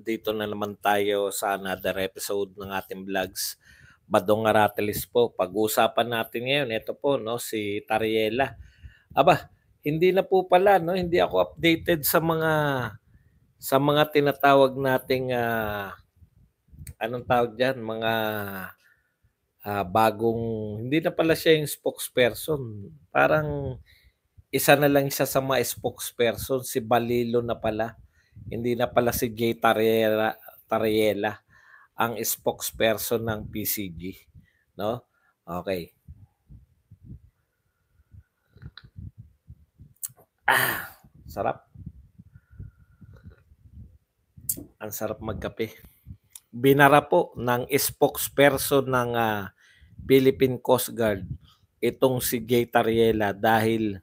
dito na naman tayo sa another episode ng ating vlogs. Badong Aratelis po. pag usapan natin ngayon, ito po, no, si Tariela. Aba, hindi na po pala, no, hindi ako updated sa mga sa mga tinatawag nating uh, anong tawag diyan, mga uh, bagong hindi na pala siya yung spokesperson. Parang isa na lang siya sa mga spokesperson, si Balilo na pala. Hindi na pala si Jay Tariela, Tariela ang spokesperson ng PCG, no? Okay. Ah, sarap. Ang sarap magkape. Binara po ng spokesperson ng uh, Philippine Coast Guard itong si Gay Tariela dahil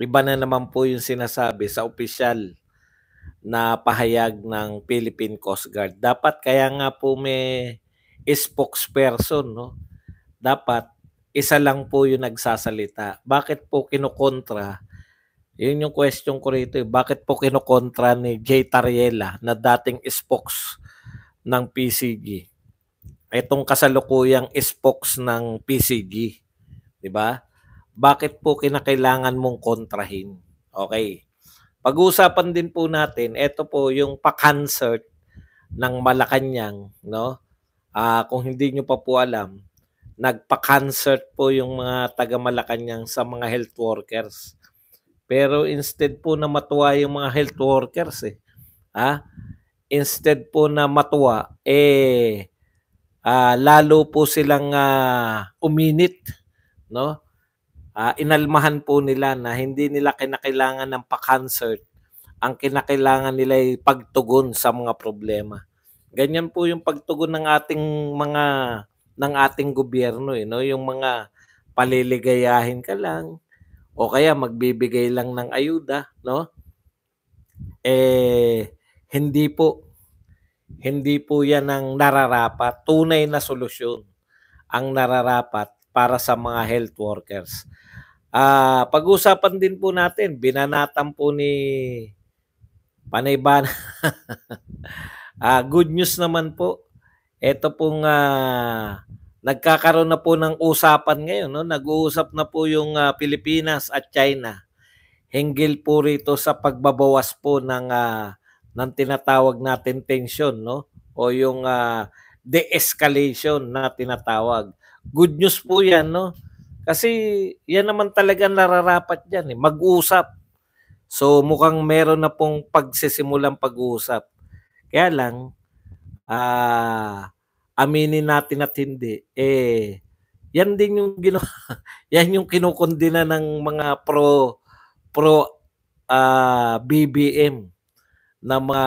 iba na naman po yung sinasabi sa official na pahayag ng Philippine Coast Guard. Dapat kaya nga po may spokesperson, no? Dapat isa lang po yung nagsasalita. Bakit po kinukontra? Yun yung question ko rito. Eh. Bakit po kinukontra ni Jay Tariela na dating spokes ng PCG? Itong kasalukuyang spokes ng PCG. 'di ba? Bakit po kinakailangan mong kontrahin? Okay. Pag-uusapan din po natin, ito po yung pa-concert ng Malacanang, no? Uh, kung hindi nyo pa po alam, nagpa-concert po yung mga taga Malacanang sa mga health workers. Pero instead po na matuwa yung mga health workers eh. Ha? Instead po na matuwa, eh uh, lalo po silang uh, uminit, no? uh, inalmahan po nila na hindi nila kinakailangan ng pa-concert. Ang kinakailangan nila ay pagtugon sa mga problema. Ganyan po yung pagtugon ng ating mga ng ating gobyerno eh, no? Yung mga paliligayahin ka lang o kaya magbibigay lang ng ayuda, no? Eh hindi po hindi po 'yan ang nararapat, tunay na solusyon ang nararapat para sa mga health workers. Ah, pag-usapan din po natin, binanatan po ni Panayban. ah, good news naman po. Ito pong ah, nagkakaroon na po ng usapan ngayon, no? Nag-uusap na po yung ah, Pilipinas at China hinggil po rito sa pagbabawas po ng ah, ng tinatawag natin tension, no? O yung ah, de-escalation na tinatawag. Good news po 'yan, no? Kasi yan naman talaga nararapat dyan. Eh. Mag-usap. So mukhang meron na pong pagsisimulang pag-uusap. Kaya lang, ah, aminin natin at hindi, eh, yan din yung ginawa, yan yung kinukundina ng mga pro pro uh, ah, BBM na mga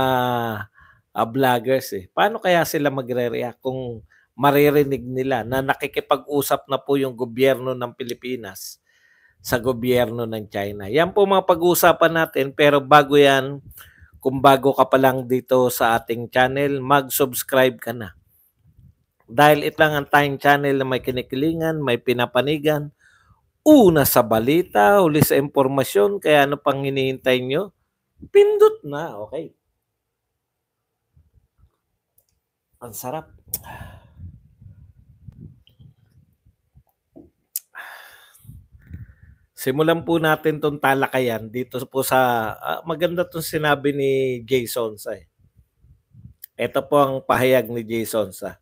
uh, vloggers eh. Paano kaya sila magre-react kung maririnig nila na nakikipag-usap na po yung gobyerno ng Pilipinas sa gobyerno ng China. Yan po mga pag-uusapan natin pero bago yan, kung bago ka pa lang dito sa ating channel, mag-subscribe ka na. Dahil ito lang ang tayong channel na may kinikilingan, may pinapanigan, una sa balita, huli sa impormasyon, kaya ano pang hinihintay nyo? Pindot na, okay. Ang sarap. simulan po natin tong talakayan dito po sa uh, maganda tong sinabi ni Jason sa. Eh. Ito po ang pahayag ni Jason sa.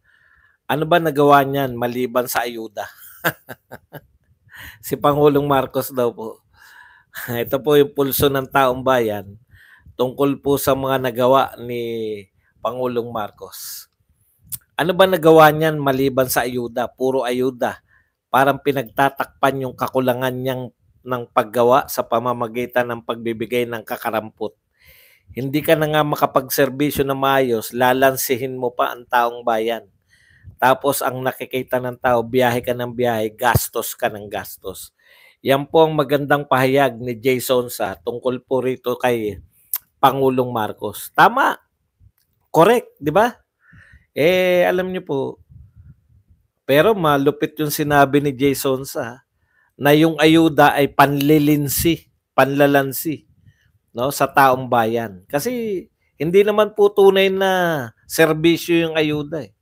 Ano ba nagawa niyan maliban sa ayuda? si Pangulong Marcos daw po. Ito po yung pulso ng taong bayan tungkol po sa mga nagawa ni Pangulong Marcos. Ano ba nagawa niyan maliban sa ayuda? Puro ayuda. Parang pinagtatakpan yung kakulangan niyang ng paggawa sa pamamagitan ng pagbibigay ng kakaramput. Hindi ka na nga makapagserbisyo na maayos, lalansihin mo pa ang taong bayan. Tapos ang nakikita ng tao, biyahe ka ng biyahe, gastos ka ng gastos. Yan po ang magandang pahayag ni Jason sa tungkol po rito kay Pangulong Marcos. Tama. Correct, di ba? Eh, alam niyo po, pero malupit yung sinabi ni Jason sa na yung ayuda ay panlilinsi, panlalansi no sa taong bayan. Kasi hindi naman po tunay na serbisyo yung ayuda eh.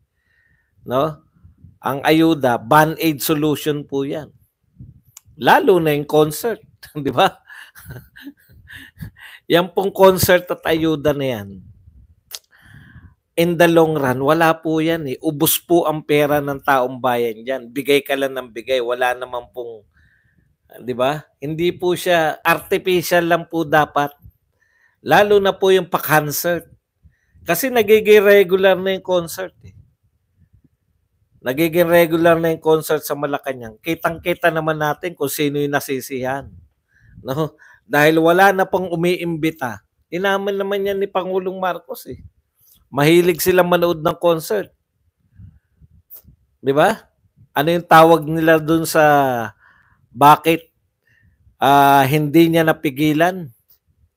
No? Ang ayuda, band-aid solution po 'yan. Lalo na yung concert, 'di ba? yung pong concert at ayuda na 'yan. In the long run, wala po 'yan eh. Ubus po ang pera ng taong bayan diyan. Bigay ka lang ng bigay, wala naman pong 'Di ba? Hindi po siya artificial lang po dapat. Lalo na po yung pa-concert. Kasi nagiging regular na yung concert. Eh. Nagiging regular na yung concert sa Malacanang. Kitang-kita naman natin kung sino yung nasisihan. No? Dahil wala na pang umiimbita. Inaman naman yan ni Pangulong Marcos eh. Mahilig silang manood ng concert. 'Di ba? Ano yung tawag nila doon sa bakit uh, hindi niya napigilan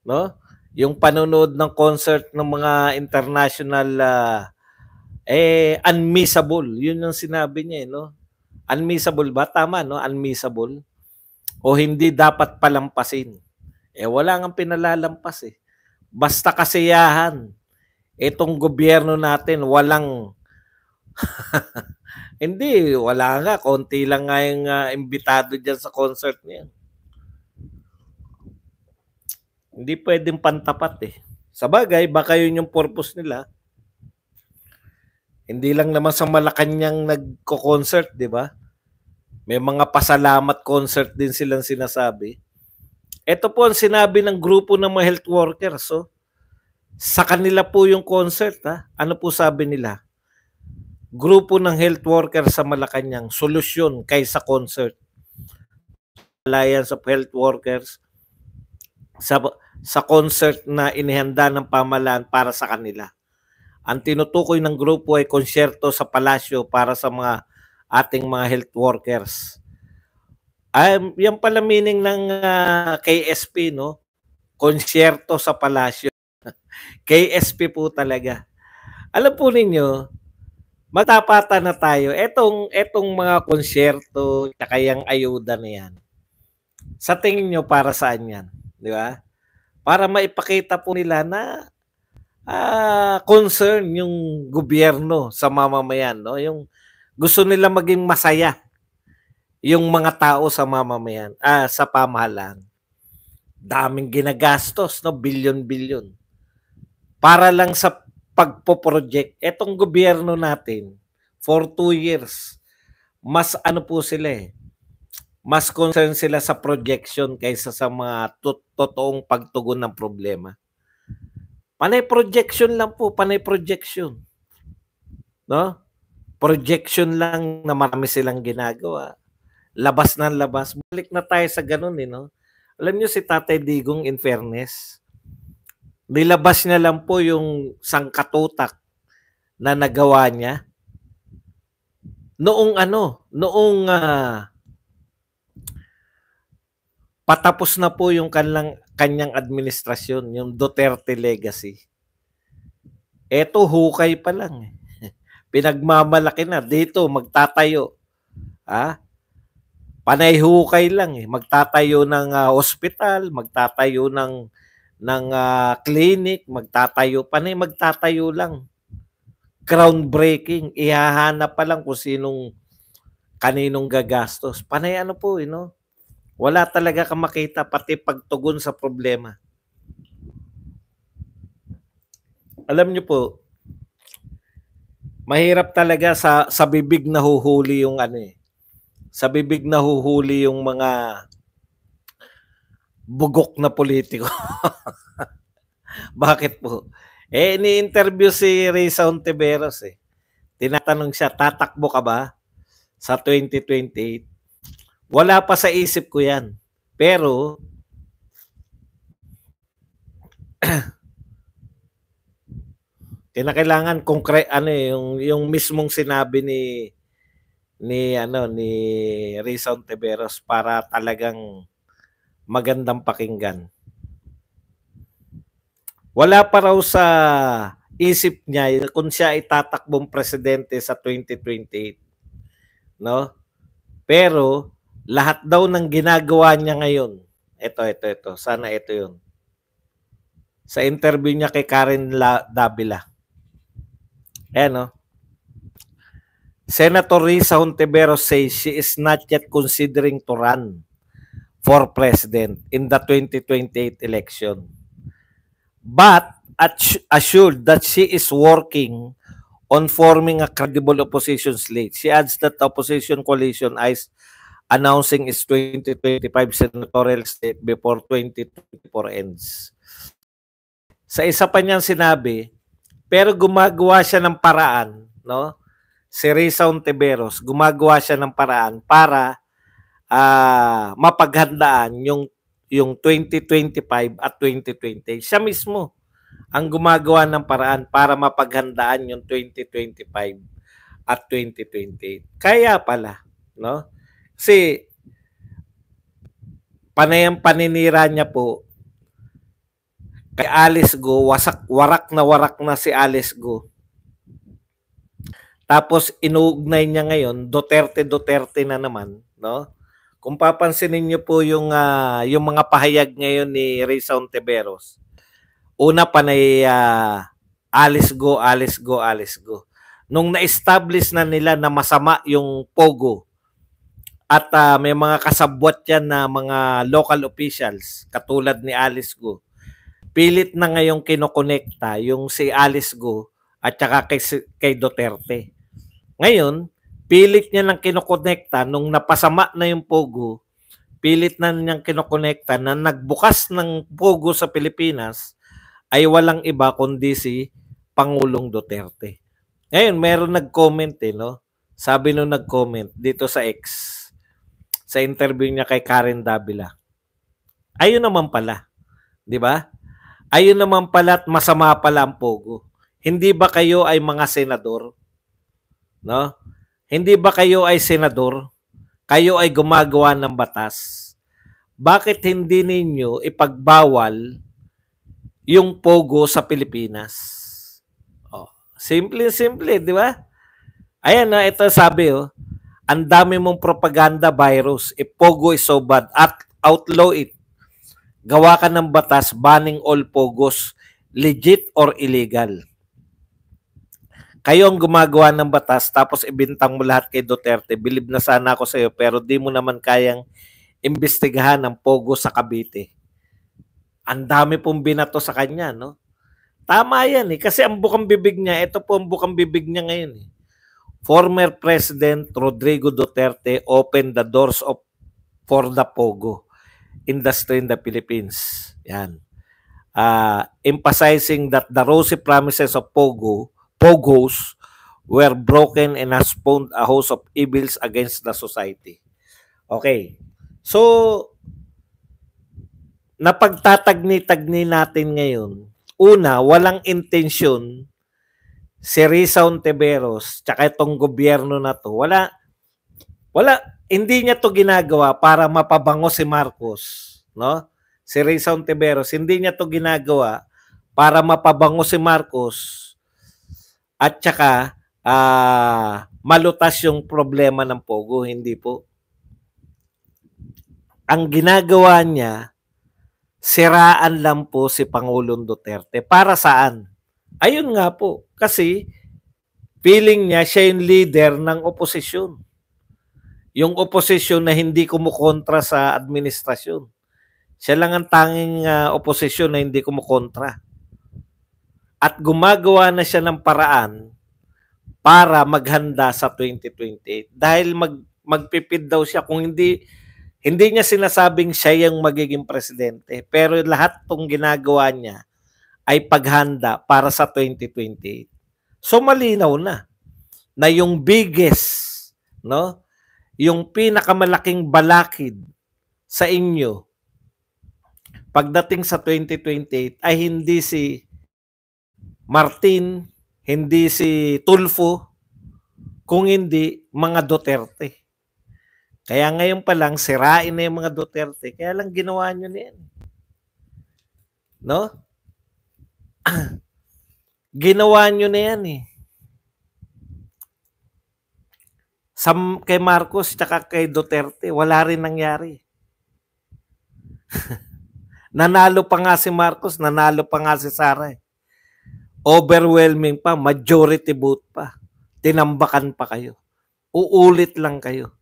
no yung panonood ng concert ng mga international uh, eh unmissable yun yung sinabi niya eh, no unmissable ba tama no unmissable o hindi dapat palampasin eh wala nang pinalalampas eh basta kasiyahan itong gobyerno natin walang Hindi, wala nga. Konti lang nga yung uh, imbitado dyan sa concert niya. Hindi pwedeng pantapat eh. Sa bagay, baka yun yung purpose nila. Hindi lang naman sa Malacanang nagko-concert, di ba? May mga pasalamat concert din silang sinasabi. Ito po ang sinabi ng grupo ng mga health workers. So, oh. sa kanila po yung concert. Ha? Ah. Ano po sabi nila? grupo ng health worker sa Malacanang solusyon kaysa concert. Alliance of Health Workers sa sa concert na inihanda ng pamalaan para sa kanila. Ang tinutukoy ng grupo ay konsyerto sa palasyo para sa mga ating mga health workers. Ay, yan pala meaning ng uh, ah, KSP, no? Konsyerto sa palasyo. KSP po talaga. Alam po ninyo, matapata na tayo. Etong etong mga konsyerto, kayang ayuda na 'yan. Sa tingin nyo para saan 'yan? 'Di ba? Para maipakita po nila na ah, concern yung gobyerno sa mamamayan, no? Yung gusto nila maging masaya yung mga tao sa mamamayan, ah, sa pamahalaan. Daming ginagastos, no? Bilyon-bilyon. Para lang sa pagpo-project. Etong gobyerno natin, for two years, mas ano po sila eh, mas concerned sila sa projection kaysa sa mga totoong pagtugon ng problema. Panay projection lang po, panay projection. No? Projection lang na marami silang ginagawa. Labas ng labas. Balik na tayo sa ganun eh, no? Alam niyo si Tatay Digong in fairness, nilabas na lang po yung sangkatutak na nagawa niya noong ano, noong uh, patapos na po yung kanilang, kanyang administrasyon, yung Duterte legacy. Eto, hukay pa lang. Eh. Pinagmamalaki na. Dito, magtatayo. Ha? Ah, panay hukay lang. Eh. Magtatayo ng uh, ah, hospital, magtatayo ng ng uh, clinic, magtatayo, pa panay eh, magtatayo lang. Groundbreaking, ihahanap pa lang kung sinong kaninong gagastos. Panay ano po, you eh, know? Wala talaga kang makita pati pagtugon sa problema. Alam niyo po, mahirap talaga sa sa bibig nahuhuli yung ano eh. Sa bibig nahuhuli yung mga bugok na politiko. Bakit po? Eh, ni-interview si Risa Ontiveros eh. Tinatanong siya, tatakbo ka ba sa 2028? Wala pa sa isip ko yan. Pero, kinakailangan konkret ano eh, yung yung mismong sinabi ni ni ano ni Rison Teveros para talagang magandang pakinggan. Wala pa raw sa isip niya kung siya itatakbong presidente sa 2028. No? Pero lahat daw ng ginagawa niya ngayon, ito, ito, ito, sana ito yun. Sa interview niya kay Karen La Davila. Ayan, no? Senator Risa Hontiveros says she is not yet considering to run for president in the 2028 election. But assured that she is working on forming a credible opposition slate. She adds that the opposition coalition is announcing its 2025 senatorial slate before 2024 ends. Sa isa pa niyang sinabi, pero gumagawa siya ng paraan, no? Si Risa Ontiveros, gumagawa siya ng paraan para uh, mapaghandaan yung yung 2025 at 2020. Siya mismo ang gumagawa ng paraan para mapaghandaan yung 2025 at 2028. Kaya pala, no? Si panay ang paninira niya po kay Alice Go, wasak, warak na warak na si Alice Go. Tapos inuugnay niya ngayon, Duterte Duterte na naman, no? Kung papansinin niyo po yung uh, yung mga pahayag ngayon ni Risa Ontiveros. Una pa na uh, ah, alis go, alis go, alis go. Nung na-establish na nila na masama yung Pogo at uh, may mga kasabwat yan na mga local officials katulad ni Alice Go. Pilit na ngayong kinokonekta yung si Alice Go at saka kay, kay Duterte. Ngayon, pilit niya lang kinokonekta nung napasama na yung Pogo, pilit na niyang kinokonekta na nagbukas ng Pogo sa Pilipinas ay walang iba kundi si Pangulong Duterte. Ngayon, meron nag-comment eh, no? Sabi nung nag-comment dito sa X, sa interview niya kay Karen Davila. Ayun naman pala. 'Di ba? Ayun naman pala at masama pala ang Pogo. Hindi ba kayo ay mga senador? No? Hindi ba kayo ay senador? Kayo ay gumagawa ng batas. Bakit hindi ninyo ipagbawal yung pogo sa Pilipinas? Oh, simple-simple, di ba? Ayan na, ito sabi oh. Ang dami mong propaganda virus. Ipogo is so bad. At outlaw it. Gawa ka ng batas banning all pogos legit or illegal kayo ang gumagawa ng batas tapos ibintang mo lahat kay Duterte. Bilib na sana ako sa iyo pero di mo naman kayang imbestigahan ang pogo sa Cavite. Ang dami pong binato sa kanya, no? Tama yan eh. Kasi ang bukang bibig niya, ito po ang bukang bibig niya ngayon eh. Former President Rodrigo Duterte opened the doors of for the pogo industry in the Philippines. Yan. Uh, emphasizing that the rosy promises of pogo pogos were broken and has spawned a host of evils against the society. Okay. So, napagtatagni-tagni natin ngayon, una, walang intention si Rizal Teberos tsaka itong gobyerno na to. Wala, wala, hindi niya to ginagawa para mapabango si Marcos. No? Si Rizal Teberos, hindi niya to ginagawa para mapabango si Marcos at saka uh, malutas yung problema ng Pogo, hindi po. Ang ginagawa niya, siraan lang po si Pangulong Duterte. Para saan? Ayun nga po, kasi feeling niya siya yung leader ng oposisyon. Yung oposisyon na hindi kumukontra sa administrasyon. Siya lang ang tanging uh, oposisyon na hindi kumukontra at gumagawa na siya ng paraan para maghanda sa 2028 dahil mag magpipid daw siya kung hindi hindi niya sinasabing siya yung magiging presidente pero lahat tong ginagawa niya ay paghanda para sa 2028 so malinaw na na yung biggest no yung pinakamalaking balakid sa inyo pagdating sa 2028 ay hindi si Martin, hindi si Tulfo, kung hindi mga Duterte. Kaya ngayon pa lang, sirain na yung mga Duterte. Kaya lang ginawa niyo na yan. No? ginawa niyo na yan eh. Sa, kay Marcos tsaka kay Duterte, wala rin nangyari. nanalo pa nga si Marcos, nanalo pa nga si Sara eh overwhelming pa, majority vote pa, tinambakan pa kayo. Uulit lang kayo.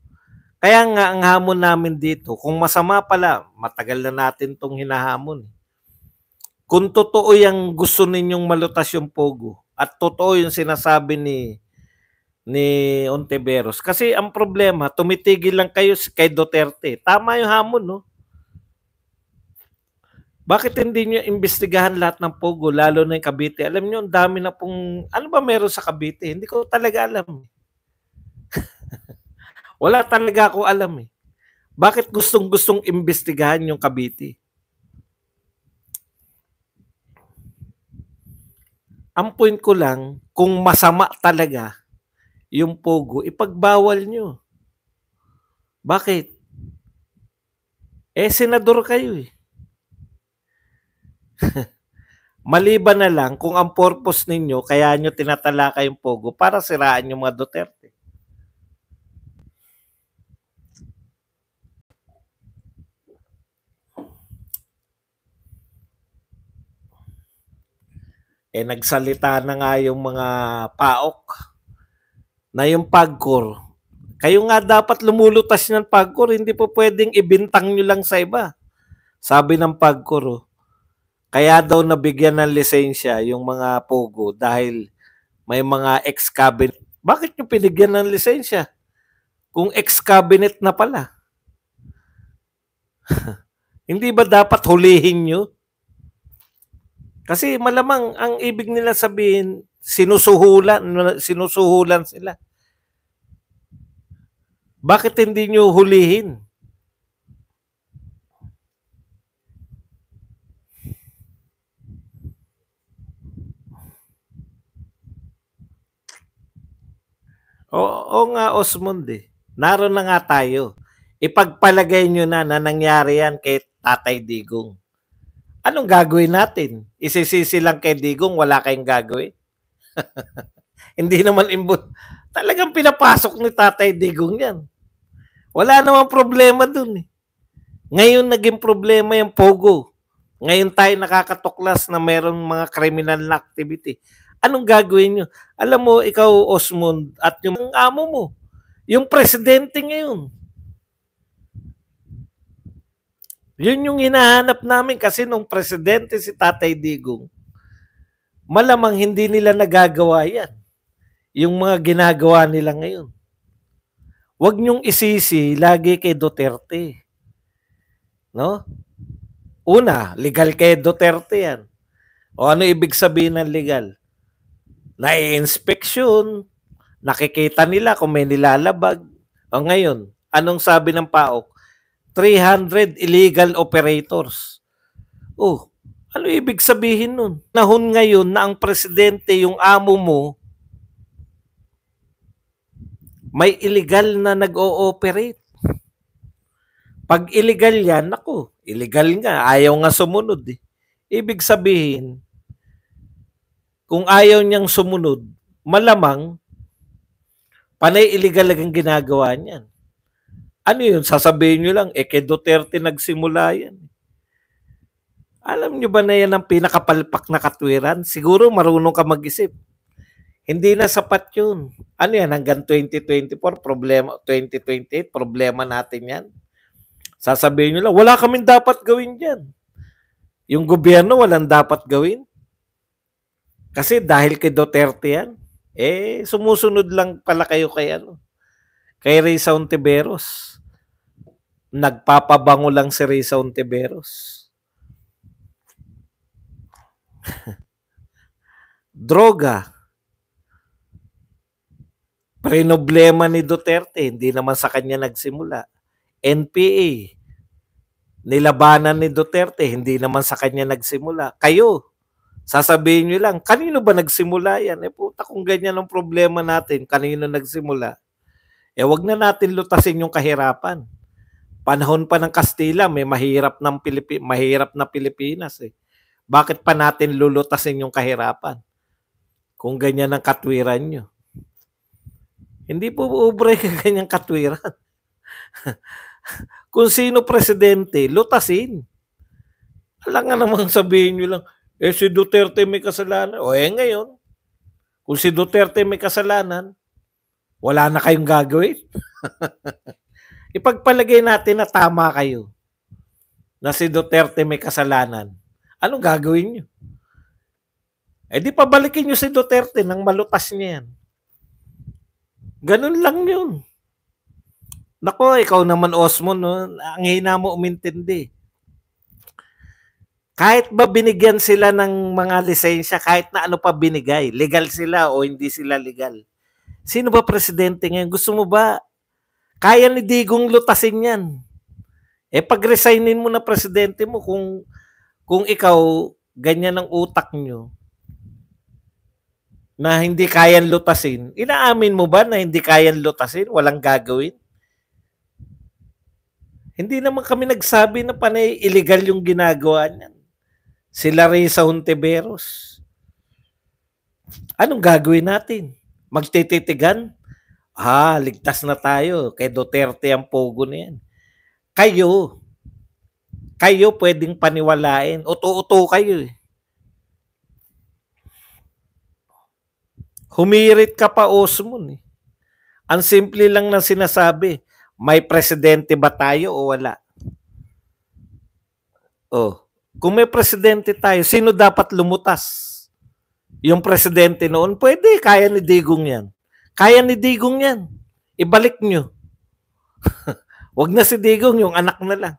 Kaya nga ang hamon namin dito, kung masama pala, matagal na natin tong hinahamon. Eh. Kung totoo yung gusto ninyong malutas yung pogo at totoo yung sinasabi ni ni Ontiveros. Kasi ang problema, tumitigil lang kayo kay Duterte. Tama yung hamon, no? Bakit hindi niyo imbestigahan lahat ng Pogo, lalo na yung Cavite? Alam niyo, ang dami na pong, ano ba meron sa Cavite? Hindi ko talaga alam. Wala talaga ako alam eh. Bakit gustong-gustong imbestigahan yung Cavite? Ang point ko lang, kung masama talaga yung Pogo, ipagbawal nyo. Bakit? Eh, senador kayo eh. Maliban na lang kung ang purpose ninyo, kaya nyo tinatalaka yung Pogo para siraan yung mga Duterte. Eh nagsalita na nga yung mga paok na yung pagkor. Kayo nga dapat lumulutas ng pagkor, hindi po pwedeng ibintang nyo lang sa iba. Sabi ng pagkor, oh. Kaya daw nabigyan ng lisensya yung mga Pogo dahil may mga ex-cabinet. Bakit nyo pinigyan ng lisensya? Kung ex-cabinet na pala. Hindi ba dapat hulihin nyo? Kasi malamang ang ibig nila sabihin, sinusuhulan, sinusuhulan sila. Bakit hindi nyo hulihin? Oo, nga, Osmond eh. Naroon na nga tayo. Ipagpalagay nyo na na nangyari yan kay Tatay Digong. Anong gagawin natin? Isisisi lang kay Digong, wala kayong gagawin? Hindi naman imbut. Talagang pinapasok ni Tatay Digong yan. Wala namang problema dun eh. Ngayon naging problema yung Pogo. Ngayon tayo nakakatuklas na mayroong mga criminal na activity. Anong gagawin nyo? Alam mo, ikaw, Osmond, at yung amo mo, yung presidente ngayon. Yun yung hinahanap namin kasi nung presidente si Tatay Digong, malamang hindi nila nagagawa yan. Yung mga ginagawa nila ngayon. Huwag niyong isisi lagi kay Duterte. No? Una, legal kay Duterte yan. O ano ibig sabihin ng legal? nai-inspeksyon, nakikita nila kung may nilalabag. O ngayon, anong sabi ng PAOK? 300 illegal operators. Oh, ano ibig sabihin nun? Nahon ngayon na ang presidente, yung amo mo, may illegal na nag-ooperate. Pag illegal yan, ako, illegal nga, ayaw nga sumunod eh. Ibig sabihin, kung ayaw niyang sumunod, malamang panay illegal ang ginagawa niyan. Ano yun? Sasabihin niyo lang, Eke eh, Duterte nagsimula yan. Alam niyo ba na yan ang pinakapalpak na katwiran? Siguro marunong ka mag-isip. Hindi na sapat yun. Ano yan, hanggang 2024, problema, 2028, problema natin yan. Sasabihin nyo lang, wala kaming dapat gawin dyan. Yung gobyerno, walang dapat gawin. Kasi dahil kay Duterte yan, eh sumusunod lang pala kayo kay ano, kay Ray Sauntiveros. Nagpapabango lang si Ray Sauntiveros. Droga. Prenoblema ni Duterte, hindi naman sa kanya nagsimula. NPA, nilabanan ni Duterte, hindi naman sa kanya nagsimula. Kayo, Sasabihin nyo lang, kanino ba nagsimula yan? Eh puta, kung ganyan ang problema natin, kanino nagsimula? Eh wag na natin lutasin yung kahirapan. Panahon pa ng Kastila, may mahirap ng Pilipi mahirap na Pilipinas eh. Bakit pa natin lulutasin yung kahirapan? Kung ganyan ang katwiran nyo. Hindi po uubray ka ganyang katwiran. Kung sino presidente, lutasin. Alam nga namang sabihin nyo lang, eh si Duterte may kasalanan. O eh ngayon, kung si Duterte may kasalanan, wala na kayong gagawin. Ipagpalagay natin na tama kayo na si Duterte may kasalanan. Anong gagawin nyo? Eh di pabalikin nyo si Duterte nang malutas niya yan. Ganun lang yun. Nako, ikaw naman Osmond, no? ang hina mo umintindi kahit ba binigyan sila ng mga lisensya, kahit na ano pa binigay, legal sila o hindi sila legal. Sino ba presidente ngayon? Gusto mo ba? Kaya ni Digong lutasin yan. Eh pag-resignin mo na presidente mo kung kung ikaw ganyan ang utak nyo na hindi kayang lutasin. Inaamin mo ba na hindi kayang lutasin? Walang gagawin? Hindi naman kami nagsabi na panay illegal yung ginagawa niyan si rin sa Hontiveros. Anong gagawin natin? Magtititigan? Ah, ligtas na tayo. Kay Duterte ang pogo na yan. Kayo, kayo pwedeng paniwalain. Uto-uto kayo eh. Humirit ka pa, Osmond. Eh. Ang simple lang na sinasabi, may presidente ba tayo o wala? Oh. Kung may presidente tayo, sino dapat lumutas? Yung presidente noon, pwede, kaya ni Digong yan. Kaya ni Digong yan. Ibalik nyo. Wag na si Digong, yung anak na lang.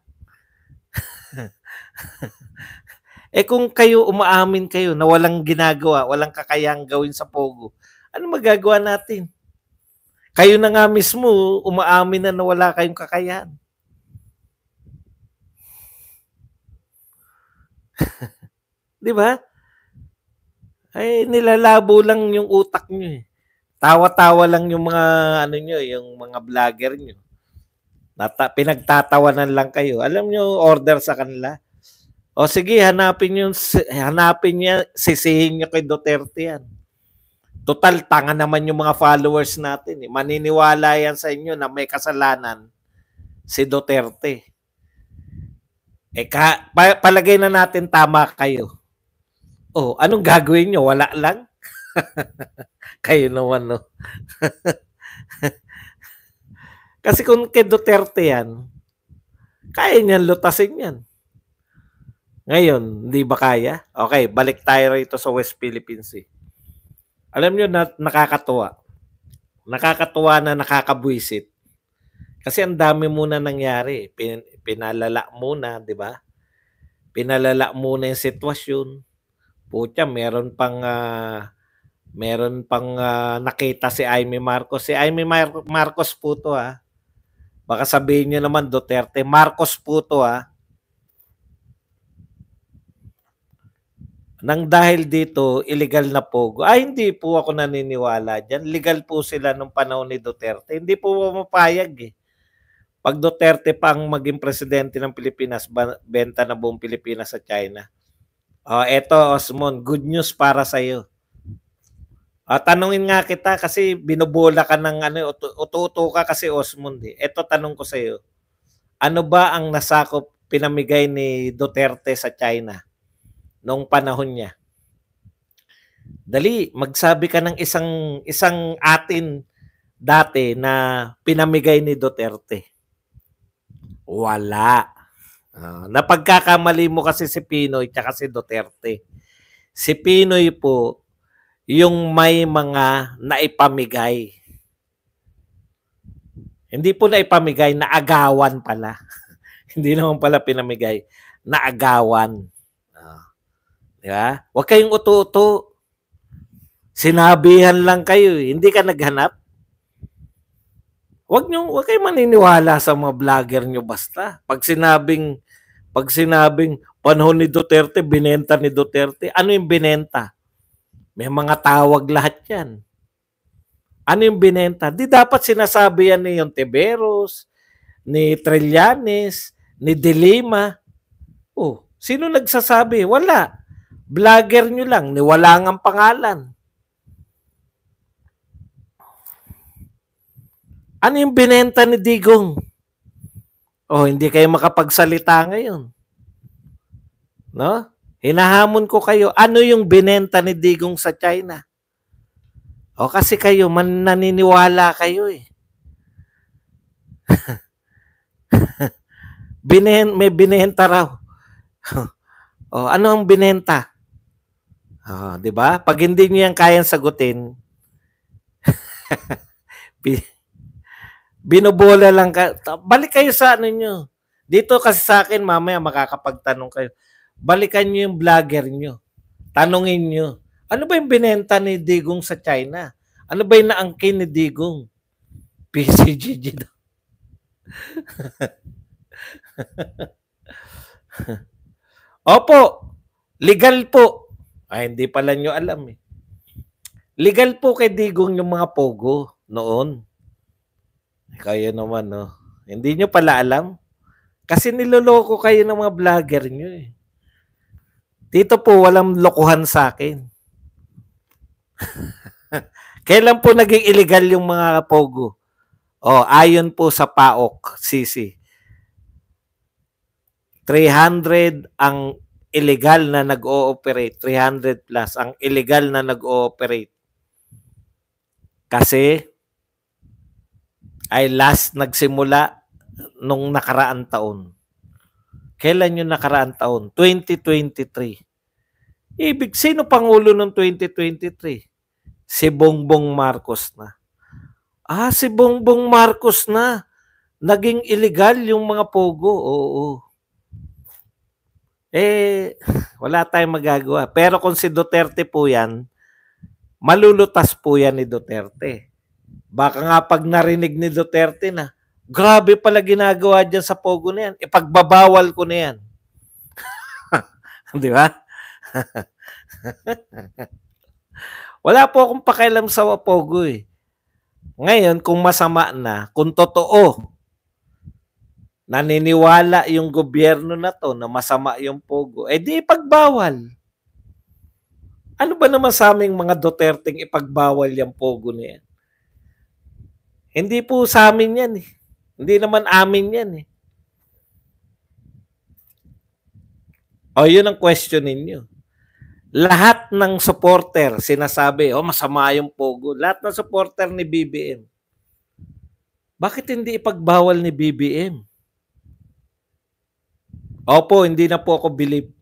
eh kung kayo, umaamin kayo na walang ginagawa, walang kakayang gawin sa Pogo, ano magagawa natin? Kayo na nga mismo, umaamin na na wala kayong kakayahan. Di ba? Ay, nilalabo lang yung utak nyo eh. Tawa-tawa lang yung mga ano nyo, yung mga vlogger nyo. Nata- pinagtatawanan lang kayo. Alam nyo, order sa kanila. O sige, hanapin yung hanapin niya, sisihin niyo kay Duterte yan. Total, tanga naman yung mga followers natin. Eh. Maniniwala yan sa inyo na may kasalanan si Duterte. Eh, ka, pa, palagay na natin tama kayo. Oh, anong gagawin nyo? Wala lang? kayo naman, no? Kasi kung kay Duterte yan, kaya niyan lutasin yan. Ngayon, hindi ba kaya? Okay, balik tayo rito sa West Philippine Sea. Alam nyo na nakakatuwa. Nakakatuwa na nakakabwisit kasi ang dami muna nangyari. Pin, pinalala muna, di ba? Pinalala muna yung sitwasyon. Putya, meron pang uh, meron pang uh, nakita si Aimee Marcos. Si Aimee Mar- Marcos po to ha. Ah. Baka sabihin niyo naman Duterte, Marcos po to ha. Nang dahil dito, illegal na pogo. Ay, hindi po ako naniniwala dyan. Legal po sila nung panahon ni Duterte. Hindi po pumapayag eh. Pag Duterte pang maging presidente ng Pilipinas, benta na buong Pilipinas sa China. Oh, eto Osmond, good news para sa iyo. Ah, tanungin nga kita kasi binubola ka ng ano, ututo ka kasi Osmond. Eh. Ito tanong ko sa iyo. Ano ba ang nasakop pinamigay ni Duterte sa China noong panahon niya? Dali, magsabi ka ng isang isang atin dati na pinamigay ni Duterte. Wala. Uh, napagkakamali mo kasi si Pinoy at si Duterte. Si Pinoy po, yung may mga naipamigay. Hindi po naipamigay, naagawan pala. Hindi naman pala pinamigay, naagawan. Uh, di ba? Huwag kayong uto-uto. Sinabihan lang kayo. Eh. Hindi ka naghanap. Wag niyo wag kayo maniniwala sa mga vlogger niyo basta. Pag sinabing pag sinabing panahon ni Duterte, binenta ni Duterte, ano yung binenta? May mga tawag lahat 'yan. Ano yung binenta? Di dapat sinasabi yan ni Yontiveros, ni Trillanes, ni Dilema. Oh, sino nagsasabi? Wala. Vlogger nyo lang, niwala ang pangalan. Ano yung binenta ni Digong? Oh, hindi kayo makapagsalita ngayon. No? Hinahamon ko kayo, ano yung binenta ni Digong sa China? O kasi kayo, man naniniwala kayo eh. Binen, may binenta raw. o, ano ang binenta? Oh, 'di ba? Pag hindi niyo yan kayang sagutin, Binobola lang ka. Balik kayo sa ano nyo. Dito kasi sa akin, mamaya makakapagtanong kayo. Balikan nyo yung vlogger nyo. Tanungin nyo. Ano ba yung binenta ni Digong sa China? Ano ba yung naangkin ni Digong? PCGG daw. Opo, legal po. Ay, hindi pala nyo alam eh. Legal po kay Digong yung mga pogo noon. Kayo naman, no? Hindi nyo pala alam. Kasi niloloko kayo ng mga vlogger nyo, eh. Dito po, walang lokohan sa akin. Kailan po naging illegal yung mga pogo? Oh, ayon po sa PAOK, CC. 300 ang illegal na nag-ooperate, 300 plus ang illegal na nag-ooperate. Kasi ay last nagsimula nung nakaraang taon. Kailan yung nakaraang taon? 2023. Ibig, sino Pangulo nung 2023? Si Bongbong Marcos na. Ah, si Bongbong Marcos na. Naging illegal yung mga pogo. Oo. Eh, wala tayong magagawa. Pero kung si Duterte po yan, malulutas po yan ni Duterte. Baka nga pag narinig ni Duterte na, grabe pala ginagawa dyan sa Pogo na yan. Ipagbabawal eh, ko na yan. Di ba? Wala po akong pakialam sa Pogo eh. Ngayon, kung masama na, kung totoo, naniniwala yung gobyerno na to na masama yung Pogo, eh di ipagbawal. Ano ba naman sa aming mga Duterte ipagbawal yung Pogo na yan? Hindi po sa amin yan eh. Hindi naman amin yan eh. O yun ang question ninyo. Lahat ng supporter sinasabi, oh masama yung Pogo. Lahat ng supporter ni BBM. Bakit hindi ipagbawal ni BBM? Opo, hindi na po ako believe.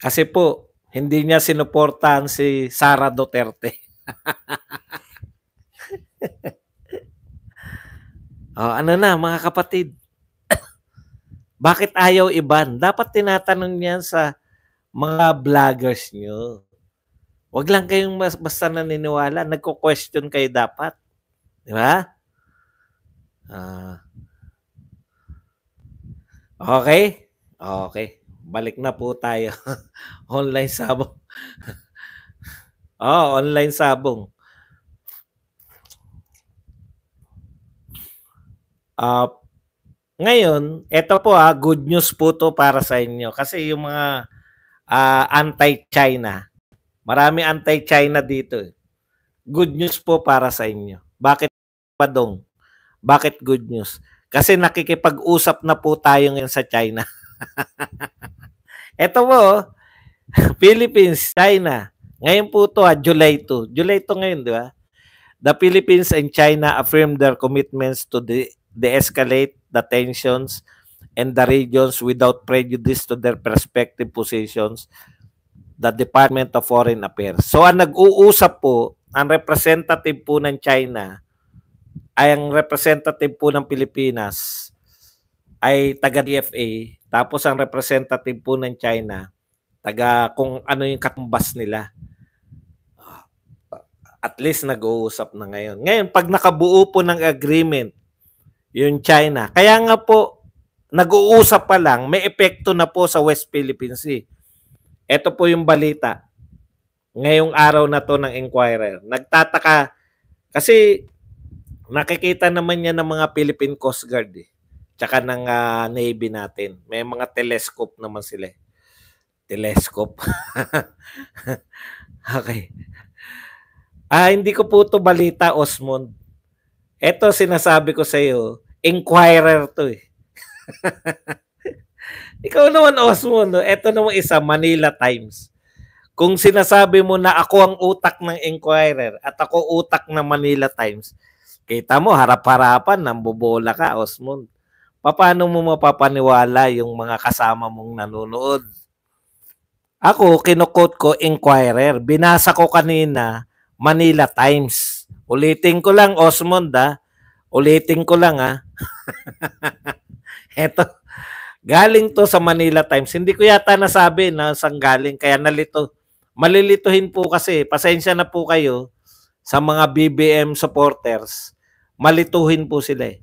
Kasi po, hindi niya sinuportahan si Sara Duterte. oh, ano na, mga kapatid? Bakit ayaw iban? Dapat tinatanong niyan sa mga vloggers niyo. Huwag lang kayong basta naniniwala. Nagko-question kayo dapat. Di ba? Uh, okay? Okay. Balik na po tayo. online sabong. oh, online sabong. Uh, ngayon, eto po ha, ah, good news po to para sa inyo. Kasi yung mga uh, anti-China, marami anti-China dito. Eh. Good news po para sa inyo. Bakit pa dong? Bakit good news? Kasi nakikipag-usap na po tayo ngayon sa China. Ito po, Philippines, China. Ngayon po to ha, July 2. July 2 ngayon, di ba? The Philippines and China affirmed their commitments to the de-escalate the tensions and the regions without prejudice to their respective positions the Department of Foreign Affairs. So ang nag-uusap po, ang representative po ng China ay ang representative po ng Pilipinas ay taga DFA, tapos ang representative po ng China taga kung ano yung katumbas nila. At least nag-uusap na ngayon. Ngayon, pag nakabuo po ng agreement yung China. Kaya nga po, nag-uusap pa lang, may epekto na po sa West Philippine Sea. Ito po yung balita. Ngayong araw na to ng Inquirer. Nagtataka kasi nakikita naman niya ng mga Philippine Coast Guard eh. Tsaka ng uh, Navy natin. May mga telescope naman sila. Eh. Telescope. okay. Ah, hindi ko po to balita, Osmond. Ito sinasabi ko sa iyo, inquirer to eh. Ikaw naman, Osmond, ito naman isa, Manila Times. Kung sinasabi mo na ako ang utak ng Inquirer at ako utak ng Manila Times, kita mo, harap-harapan, nambobola ka, Osmond. Paano mo mapapaniwala yung mga kasama mong nanonood? Ako, kinukot ko Inquirer. Binasa ko kanina, Manila Times. Ulitin ko lang, Osmond, ha? Ulitin ko lang, ha? Eto, galing to sa Manila Times. Hindi ko yata nasabi na saan galing, kaya nalito. Malilituhin po kasi, pasensya na po kayo sa mga BBM supporters. Malituhin po sila eh.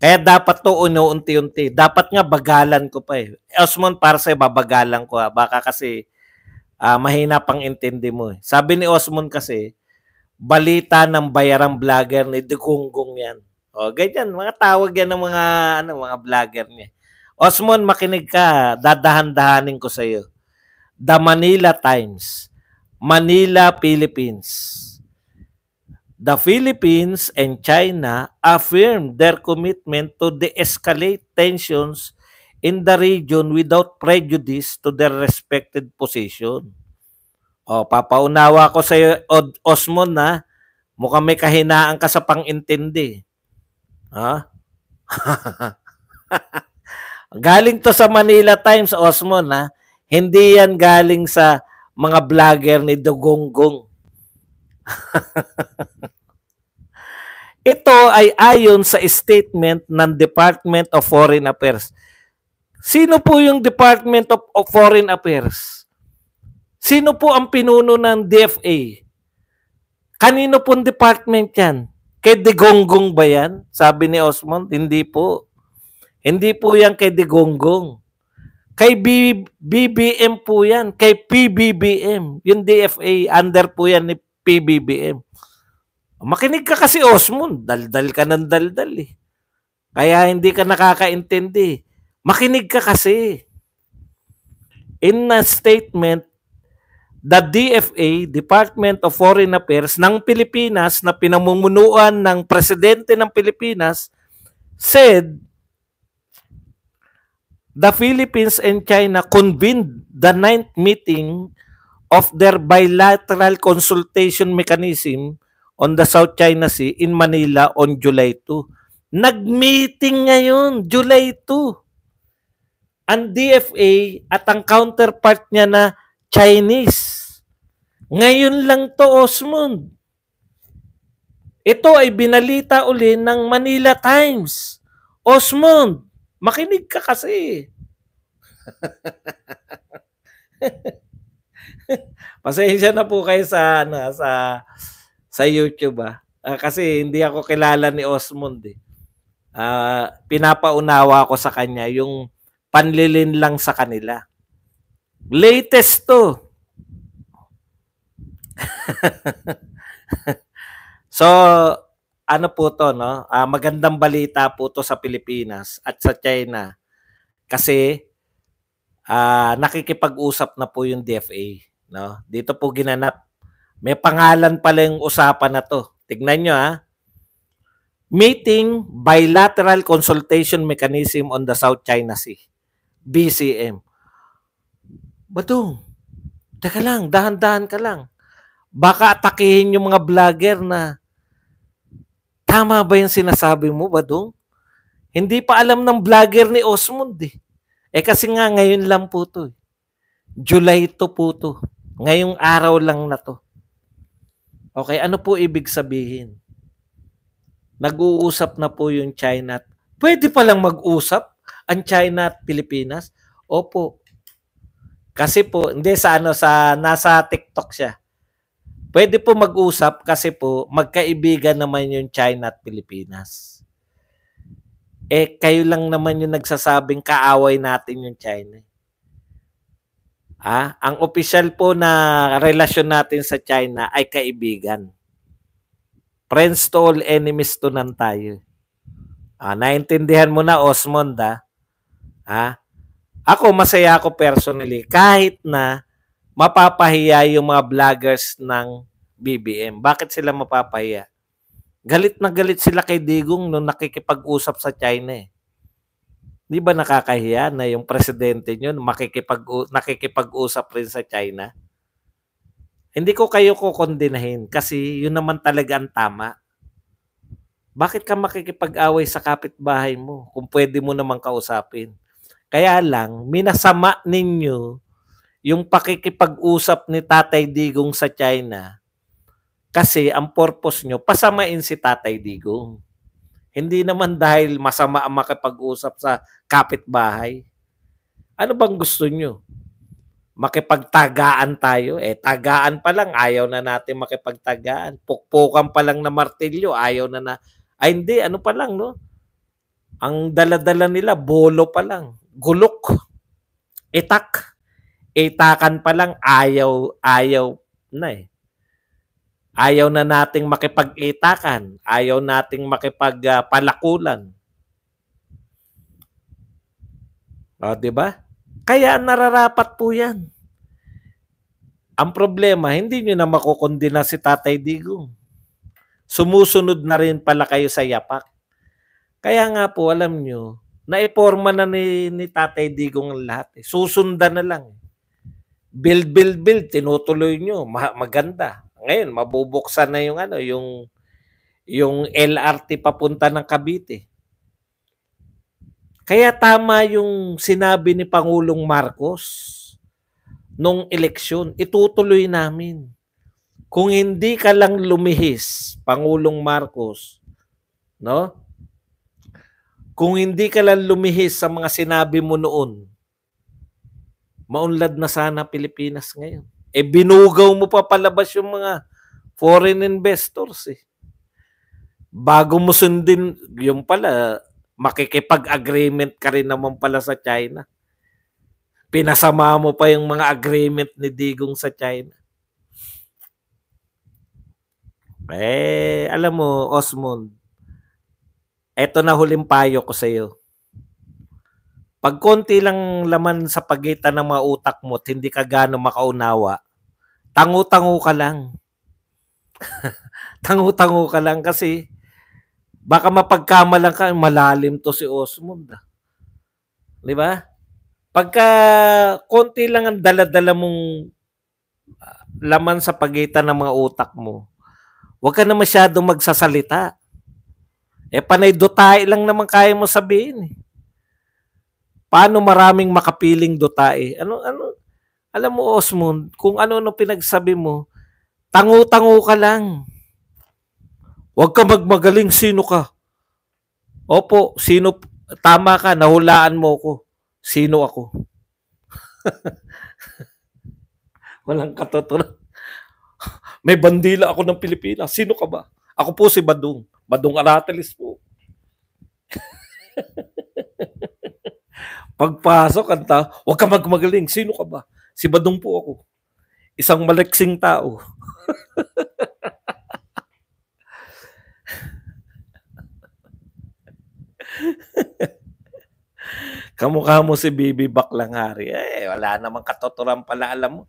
Kaya dapat to uno unti Dapat nga bagalan ko pa eh. Osmond para Parse, babagalan ko ha. Baka kasi uh, mahina pang intindi mo eh. Sabi ni Osmond kasi, balita ng bayarang vlogger ni Dugunggong yan. O, ganyan. Mga tawag yan ng mga, ano, mga vlogger niya. Osmond, makinig ka. Dadahan-dahanin ko sa iyo. The Manila Times. Manila, Philippines. The Philippines and China affirm their commitment to de-escalate tensions in the region without prejudice to their respected position. O, oh, papaunawa ko sa iyo, Osmond, na mukhang may kahinaan ka sa pangintindi. Ha? galing to sa Manila Times, Osmond, ha? Hindi yan galing sa mga vlogger ni Dugonggong. Ito ay ayon sa statement ng Department of Foreign Affairs. Sino po yung Department of Foreign Affairs? Sino po ang pinuno ng DFA? Kanino pong department yan? Kay Digonggong ba yan? Sabi ni Osmond, hindi po. Hindi po yan kay Digonggong. Kay B- BBM po yan. Kay PBBM. Yung DFA, under po yan ni PBBM. Makinig ka kasi Osmond, daldal ka ng daldal eh. Kaya hindi ka nakakaintindi. Makinig ka kasi. In a statement the DFA, Department of Foreign Affairs ng Pilipinas na pinamumunuan ng presidente ng Pilipinas said the Philippines and China convened the ninth meeting of their bilateral consultation mechanism on the South China Sea in Manila on July 2. Nag-meeting ngayon, July 2. Ang DFA at ang counterpart niya na Chinese ngayon lang to, Osmond. Ito ay binalita uli ng Manila Times. Osmond, makinig ka kasi. Pasensya na po kayo sa ano, sa sa YouTube ah. Uh, kasi hindi ako kilala ni Osmond eh. Uh, pinapaunawa ko sa kanya yung panlilin lang sa kanila. Latest to. so, ano po to, no? Uh, magandang balita po to sa Pilipinas at sa China. Kasi uh, nakikipag-usap na po yung DFA, no? Dito po ginanap. May pangalan pala yung usapan na to. Tignan nyo, ha? Ah. Meeting Bilateral Consultation Mechanism on the South China Sea. BCM. Batong, teka lang, dahan-dahan ka lang. Baka atakihin yung mga vlogger na tama ba yung sinasabi mo, Badong? Hindi pa alam ng vlogger ni Osmond eh. Eh kasi nga ngayon lang po to. Eh. July to po to. Ngayong araw lang na to. Okay, ano po ibig sabihin? Nag-uusap na po yung China. Pwede pa lang mag-usap ang China at Pilipinas? Opo. Kasi po, hindi sa ano, sa, nasa TikTok siya. Pwede po mag-usap kasi po magkaibigan naman yung China at Pilipinas. Eh kayo lang naman yung nagsasabing kaaway natin yung China. Ah, ang official po na relasyon natin sa China ay kaibigan. Friends to all, enemies to nan tayo. Ah, naintindihan mo na, Osmond, ah. ah? Ako, masaya ako personally. Kahit na mapapahiya yung mga vloggers ng BBM. Bakit sila mapapahiya? Galit na galit sila kay Digong nung nakikipag-usap sa China eh. Di ba nakakahiya na yung presidente nyo makikipag nakikipag-usap rin sa China? Hindi ko kayo kukondinahin kasi yun naman talaga ang tama. Bakit ka makikipag-away sa kapitbahay mo kung pwede mo naman kausapin? Kaya lang, minasama ninyo yung pakikipag-usap ni Tatay Digong sa China kasi ang purpose nyo, pasamain si Tatay Digong. Hindi naman dahil masama ang makipag-usap sa kapitbahay. Ano bang gusto nyo? Makipagtagaan tayo? Eh, tagaan pa lang, ayaw na natin makipagtagaan. Pukpukan pa lang na martilyo, ayaw na na. Ay hindi, ano pa lang, no? Ang daladala nila, bolo pa lang. Gulok. Etak itakan pa lang ayaw ayaw na eh. Ayaw na nating makipag-itakan, ayaw nating makipagpalakulan. Ah, uh, 'di ba? Kaya nararapat po 'yan. Ang problema, hindi niyo na makukundina si Tatay Digong. Sumusunod na rin pala kayo sa yapak. Kaya nga po, alam niyo, naiporma na ni, ni Tatay Digong lahat. Eh. Susundan na lang. Eh build, build, build, tinutuloy nyo. Ma- maganda. Ngayon, mabubuksan na yung ano, yung yung LRT papunta ng Cavite. Kaya tama yung sinabi ni Pangulong Marcos nung eleksyon, itutuloy namin. Kung hindi ka lang lumihis, Pangulong Marcos, no? Kung hindi ka lang lumihis sa mga sinabi mo noon, maunlad na sana Pilipinas ngayon. E binugaw mo pa palabas yung mga foreign investors eh. Bago mo sundin, yung pala, makikipag-agreement ka rin naman pala sa China. Pinasama mo pa yung mga agreement ni Digong sa China. Eh, alam mo, Osmond, eto na huling payo ko sa'yo. Pag konti lang laman sa pagitan ng mga utak mo at hindi ka gaano makaunawa, tango-tango ka lang. tango-tango ka lang kasi baka mapagkamalan ka, malalim to si Osmond. Ah. Di ba? Pagka konti lang ang daladala mong ah, laman sa pagitan ng mga utak mo, huwag ka na masyadong magsasalita. E eh, panay dutay lang naman kaya mo sabihin. Eh paano maraming makapiling dutae. Ano, ano, alam mo Osmond, kung ano-ano pinagsabi mo, tango-tango ka lang. Huwag ka magmagaling, sino ka? Opo, sino, tama ka, nahulaan mo ako. Sino ako? Walang katotohanan. May bandila ako ng Pilipinas. Sino ka ba? Ako po si Badung. Badung Aratelis po. Pagpasok ang tao, huwag ka magmagaling. Sino ka ba? Si Badong po ako. Isang maleksing tao. Kamukha mo si Bibi Baklang Hari. Eh, wala namang katuturan pala, alam mo.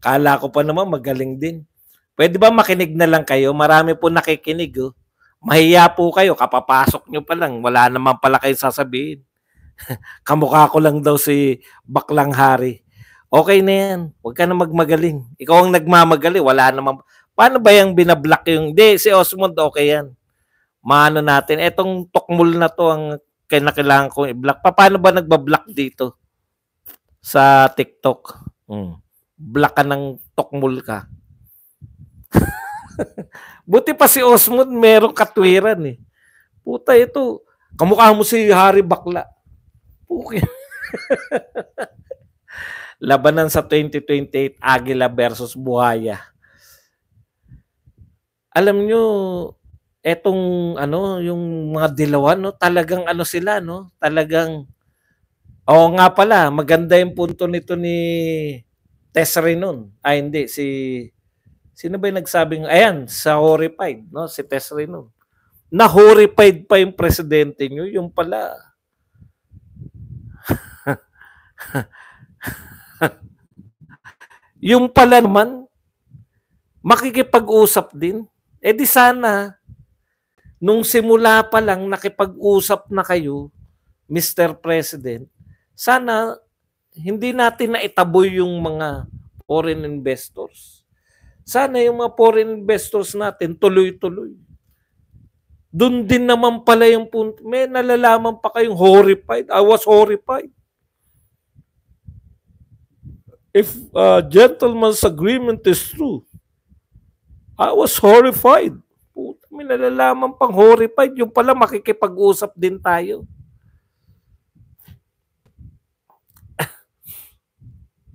Kala ko pa naman magaling din. Pwede ba makinig na lang kayo? Marami po nakikinig. Oh. Mahiya po kayo. Kapapasok nyo pa lang. Wala naman pala kayo sasabihin. Kamukha ko lang daw si Baklang Hari. Okay na yan. Huwag ka na magmagaling. Ikaw ang nagmamagaling. Wala naman. Paano ba yung binablock yung... Hindi, si Osmond, okay yan. Maano natin. Etong tokmul na to ang kailangan kong i-block. Paano ba nagbablock dito? Sa TikTok. Hmm. Block ka ng tokmul ka. Buti pa si Osmond, merong katwiran eh. Puta ito. Kamukha mo si Harry Bakla. Pukin. Labanan sa 2028, Aguila versus Buhaya. Alam nyo, etong ano, yung mga dilawan, no, talagang ano sila, no? Talagang Oo nga pala, maganda yung punto nito ni Tess Renon. Ay ah, hindi, si... Sino ba yung nagsabing, ayan, sa horrified, no? Si Tess Renon. Na horrified pa yung presidente nyo, yung pala, yung pala naman, makikipag-usap din. E di sana, nung simula pa lang nakipag-usap na kayo, Mr. President, sana hindi natin na itaboy yung mga foreign investors. Sana yung mga foreign investors natin tuloy-tuloy. Doon din naman pala yung punto. May nalalaman pa kayong horrified. I was horrified if a gentleman's agreement is true, I was horrified. Puta, may nalalaman pang horrified. Yung pala makikipag-usap din tayo.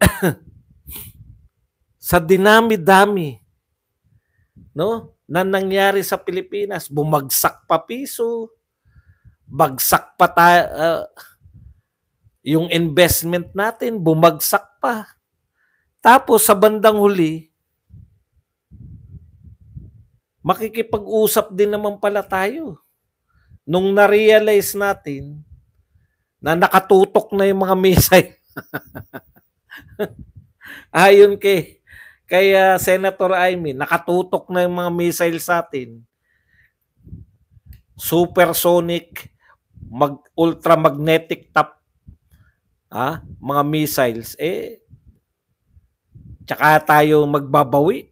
sa dinami-dami no, na nangyari sa Pilipinas, bumagsak pa piso, bagsak pa ta, uh, yung investment natin, bumagsak pa tapos sa bandang huli, makikipag-usap din naman pala tayo. Nung na-realize natin na nakatutok na yung mga misay. Ayon kay, kaya uh, Senator Aimin, nakatutok na yung mga missile sa atin. Supersonic, mag, ultramagnetic top, ah, mga missiles. Eh, Tsaka tayo magbabawi.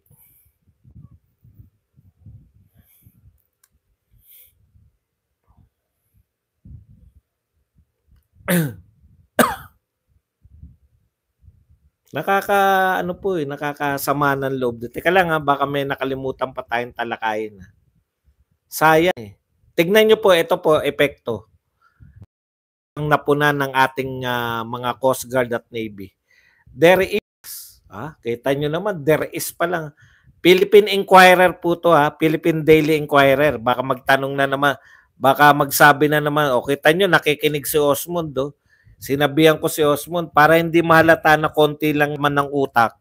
Nakaka ano po eh, nakakasama ng loob. Teka lang ha, baka may nakalimutan pa tayong talakayin. Sayang eh. Tignan nyo po, ito po, epekto. Ang napunan ng ating uh, mga Coast Guard at Navy. There is Ah, kita nyo naman, there is pa lang. Philippine Inquirer po to ha, ah. Philippine Daily Inquirer. Baka magtanong na naman, baka magsabi na naman, o kita nyo, nakikinig si Osmond do. Oh. Sinabihan ko si Osmond, para hindi mahalata na konti lang man ng utak,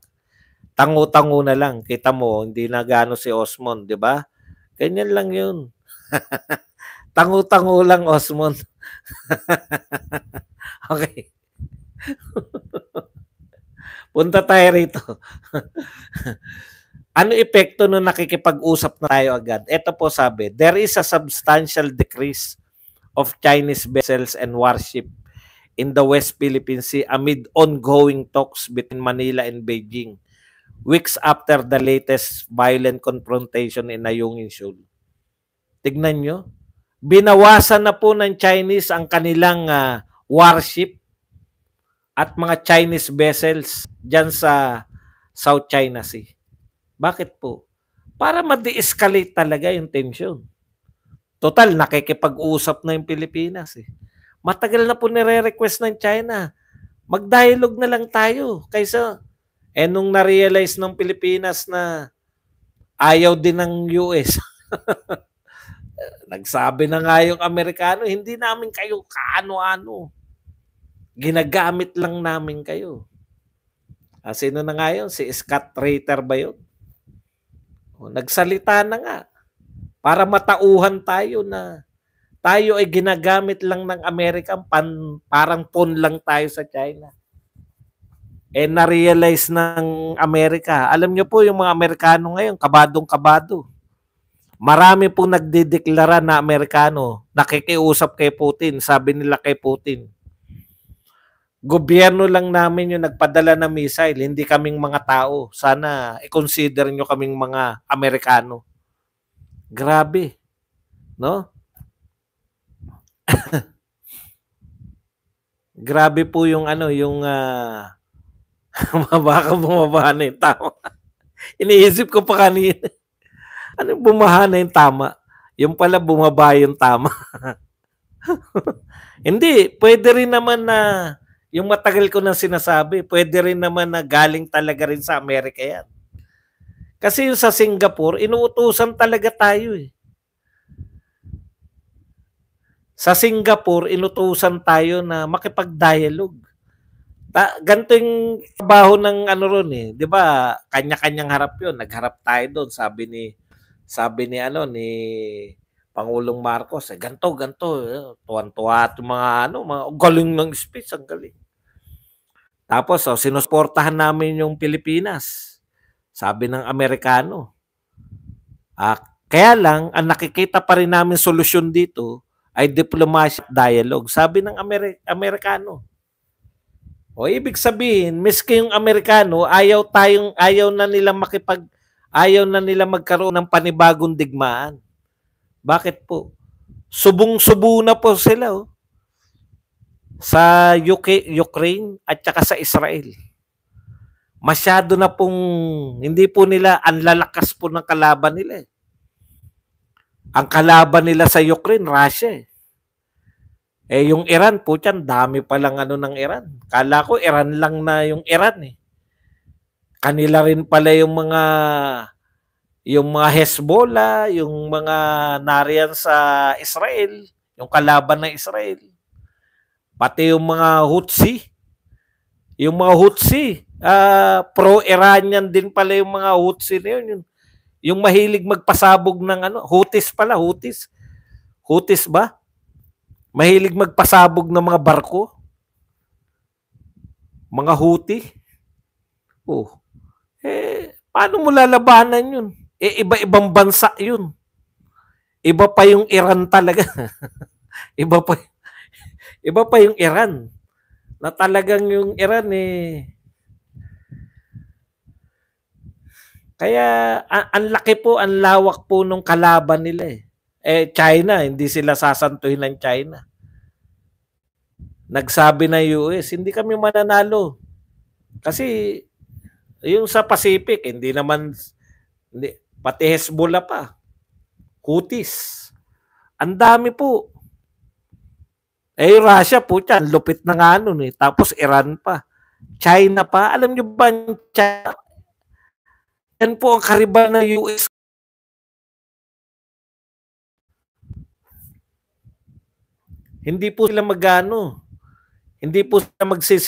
tango-tango na lang. Kita mo, hindi na gano si Osmond, di ba? Ganyan lang yun. tango-tango lang, Osmond. okay. Punta tayo rito. ano epekto nung nakikipag-usap na tayo agad? Ito po sabi, there is a substantial decrease of Chinese vessels and warship in the West Philippine Sea amid ongoing talks between Manila and Beijing weeks after the latest violent confrontation in Ayungin Shoal. Tignan nyo, binawasan na po ng Chinese ang kanilang uh, warship at mga Chinese vessels dyan sa South China Sea. Bakit po? Para ma-de-escalate talaga yung tension. Total, nakikipag-usap na yung Pilipinas. Eh. Matagal na po nire-request ng China. Mag-dialogue na lang tayo kaysa eh nung na-realize ng Pilipinas na ayaw din ng US. Nagsabi na nga yung Amerikano, hindi namin kayo kaano-ano. Ginagamit lang namin kayo. Ah, sino na nga yun? Si Scott Rater ba yun? O, nagsalita na nga para matauhan tayo na tayo ay ginagamit lang ng American pan, parang pawn lang tayo sa China. Eh na-realize ng Amerika. Alam nyo po yung mga Amerikano ngayon, kabadong-kabado. Marami po nagdideklara na Amerikano, nakikiusap kay Putin, sabi nila kay Putin, gobyerno lang namin yung nagpadala ng missile, hindi kaming mga tao. Sana i-consider nyo kaming mga Amerikano. Grabe. No? Grabe po yung ano, yung uh, baka bumaba na yung tama. Iniisip ko pa kanina. ano bumaha na yung tama? Yung pala bumaba yung tama. hindi, pwede rin naman na uh, yung matagal ko nang sinasabi, pwede rin naman na galing talaga rin sa Amerika yan. Kasi yung sa Singapore, inuutusan talaga tayo eh. Sa Singapore, inutusan tayo na makipag-dialogue. Ta- ganito yung trabaho ng ano ron eh. 'Di ba? Kanya-kanyang harap 'yon. Nagharap tayo doon, sabi ni sabi ni ano ni Pangulong Marcos, eh, ganto, ganto. Eh, tuwan-tuwa mga ano, mga galing ng speech, ang galing. Tapos, oh, sinusportahan namin yung Pilipinas. Sabi ng Amerikano. Ah, kaya lang, ang nakikita pa rin namin solusyon dito ay diplomatic dialogue. Sabi ng Ameri- Amerikano. O ibig sabihin, miski yung Amerikano, ayaw tayong ayaw na nila makipag ayaw na nila magkaroon ng panibagong digmaan. Bakit po? Subong-subo na po sila oh. sa UK, Ukraine at saka sa Israel. Masyado na pong, hindi po nila, ang lalakas po ng kalaban nila. Eh. Ang kalaban nila sa Ukraine, Russia. Eh. Eh, yung Iran, po tiyan, dami pa lang ano ng Iran. Kala ko Iran lang na yung Iran eh. Kanila rin pala yung mga yung mga Hezbollah, yung mga nariyan sa Israel, yung kalaban ng Israel, pati yung mga Houthi, yung mga Houthi, uh, pro-Iranian din pala yung mga Houthi na yun, yung, yung mahilig magpasabog ng ano, Houthis pala, Houthis. Houthis ba? Mahilig magpasabog ng mga barko. Mga Houthi. Oh. Eh, paano mo lalabanan yun? E, iba-ibang bansa yun. Iba pa yung Iran talaga. iba pa iba pa yung Iran. Na talagang yung Iran eh Kaya ang laki po, ang lawak po nung kalaban nila eh. Eh China, hindi sila sasantuhin ng China. Nagsabi na US, hindi kami mananalo. Kasi yung sa Pacific, hindi naman hindi, Pati Hezbollah pa. Houthis. Ang dami po. Eh, Russia po, tiyan, lupit na nga nun eh. Tapos Iran pa. China pa. Alam nyo ba, ang China? Yan po ang karibal ng US. Hindi po sila magano. Hindi po sila magsisimula.